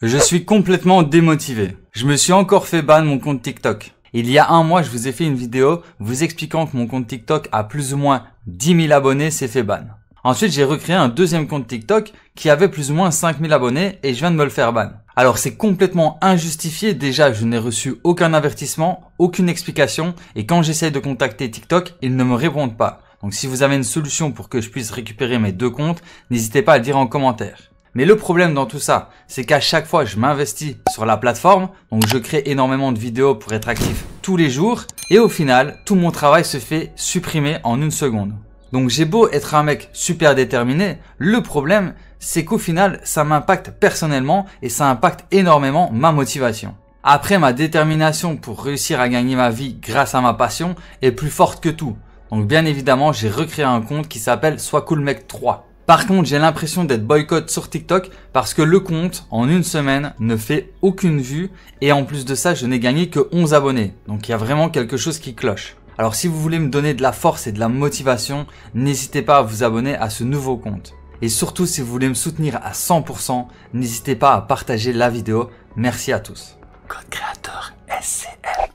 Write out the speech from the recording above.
Je suis complètement démotivé. Je me suis encore fait ban mon compte TikTok. Il y a un mois, je vous ai fait une vidéo vous expliquant que mon compte TikTok a plus ou moins 10 000 abonnés s'est fait ban. Ensuite, j'ai recréé un deuxième compte TikTok qui avait plus ou moins 5 000 abonnés et je viens de me le faire ban. Alors c'est complètement injustifié, déjà je n'ai reçu aucun avertissement, aucune explication et quand j'essaye de contacter TikTok, ils ne me répondent pas. Donc si vous avez une solution pour que je puisse récupérer mes deux comptes, n'hésitez pas à dire en commentaire. Mais le problème dans tout ça, c'est qu'à chaque fois je m'investis sur la plateforme, donc je crée énormément de vidéos pour être actif tous les jours, et au final, tout mon travail se fait supprimer en une seconde. Donc j'ai beau être un mec super déterminé, le problème c'est qu'au final ça m'impacte personnellement et ça impacte énormément ma motivation. Après ma détermination pour réussir à gagner ma vie grâce à ma passion est plus forte que tout. Donc bien évidemment j'ai recréé un compte qui s'appelle Sois Cool Mec 3. Par contre, j'ai l'impression d'être boycott sur TikTok parce que le compte, en une semaine, ne fait aucune vue et en plus de ça, je n'ai gagné que 11 abonnés. Donc il y a vraiment quelque chose qui cloche. Alors si vous voulez me donner de la force et de la motivation, n'hésitez pas à vous abonner à ce nouveau compte. Et surtout, si vous voulez me soutenir à 100%, n'hésitez pas à partager la vidéo. Merci à tous. Code créateur SCL.